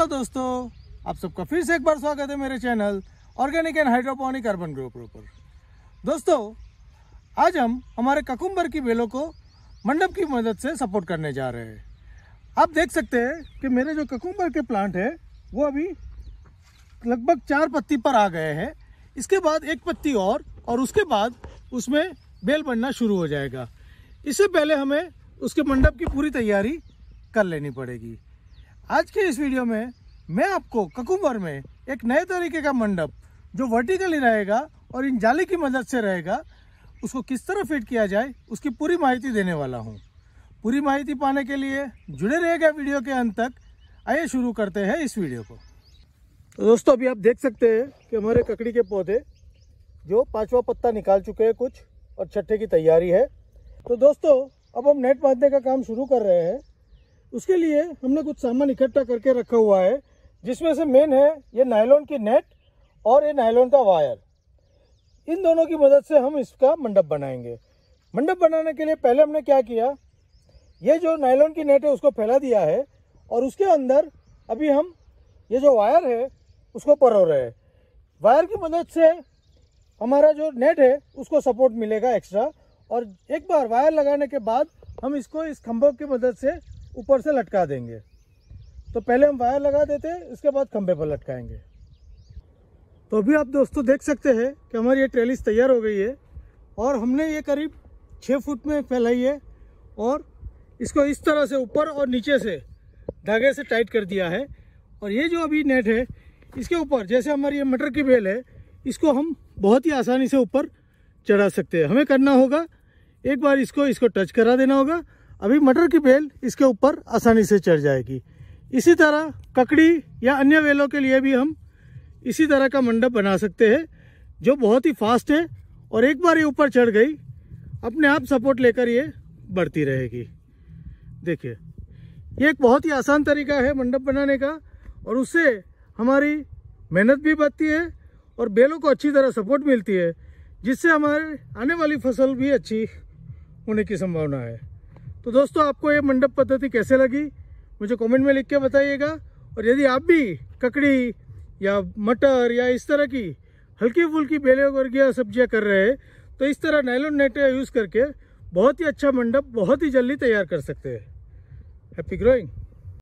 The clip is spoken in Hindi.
हेलो दोस्तों आप सबका फिर से एक बार स्वागत है मेरे channel organic and hydroponic urban grow पर दोस्तों आज हम हमारे ककुम्बर की बेलों को मंडप की मदद से सपोर्ट करने जा रहे हैं आप देख सकते हैं कि मेरे जो ककुम्बर के प्लांट है वो अभी लगभग चार पत्ती पर आ गए हैं इसके बाद एक पत्ती और और उसके बाद उसमें बेल बनना शुरू हो जाएगा इससे पहले हमें उसके मंडप की पूरी तैयारी कर लेनी पड़ेगी आज के इस वीडियो में मैं आपको ककुम्बर में एक नए तरीके का मंडप जो वर्टिकली रहेगा और इन जाली की मदद से रहेगा उसको किस तरह फिट किया जाए उसकी पूरी माहिती देने वाला हूँ पूरी माहिती पाने के लिए जुड़े रहेगा वीडियो के अंत तक आइए शुरू करते हैं इस वीडियो को तो दोस्तों अभी आप देख सकते हैं कि हमारे ककड़ी के पौधे जो पाँचवा पत्ता निकाल चुके हैं कुछ और छठे की तैयारी है तो दोस्तों अब हम नेट बांधने का काम शुरू कर रहे हैं उसके लिए हमने कुछ सामान इकट्ठा करके रखा हुआ है जिसमें से मेन है ये नायलॉन की नेट और ये नायलॉन का वायर इन दोनों की मदद से हम इसका मंडप बनाएंगे मंडप बनाने के लिए पहले हमने क्या किया ये जो नायलॉन की नेट है उसको फैला दिया है और उसके अंदर अभी हम ये जो वायर है उसको परो रहे हैं वायर की मदद से हमारा जो नेट है उसको सपोर्ट मिलेगा एक्स्ट्रा और एक बार वायर लगाने के बाद हम इसको इस खम्भों की मदद से ऊपर से लटका देंगे तो पहले हम वायर लगा देते हैं इसके बाद खंभे पर लटकाएंगे तो अभी आप दोस्तों देख सकते हैं कि हमारी ये ट्रेलिस तैयार हो गई है और हमने ये करीब छः फुट में फैलाई है और इसको इस तरह से ऊपर और नीचे से धागे से टाइट कर दिया है और ये जो अभी नेट है इसके ऊपर जैसे हमारी ये मटर की बेल है इसको हम बहुत ही आसानी से ऊपर चढ़ा सकते हैं हमें करना होगा एक बार इसको इसको टच करा देना होगा अभी मटर की बेल इसके ऊपर आसानी से चढ़ जाएगी इसी तरह ककड़ी या अन्य वेलों के लिए भी हम इसी तरह का मंडप बना सकते हैं जो बहुत ही फास्ट है और एक बार ये ऊपर चढ़ गई अपने आप सपोर्ट लेकर ये बढ़ती रहेगी देखिए ये एक बहुत ही आसान तरीका है मंडप बनाने का और उससे हमारी मेहनत भी बचती है और बेलों को अच्छी तरह सपोर्ट मिलती है जिससे हमारे आने वाली फसल भी अच्छी होने की संभावना है तो दोस्तों आपको ये मंडप पद्धति कैसे लगी मुझे कमेंट में लिख के बताइएगा और यदि आप भी ककड़ी या मटर या इस तरह की हल्की फुल्की बेले वर्गीय सब्जियां कर रहे हैं तो इस तरह नैलोन नेट यूज़ करके बहुत ही अच्छा मंडप बहुत ही जल्दी तैयार कर सकते हैं हैप्पी ग्रोइंग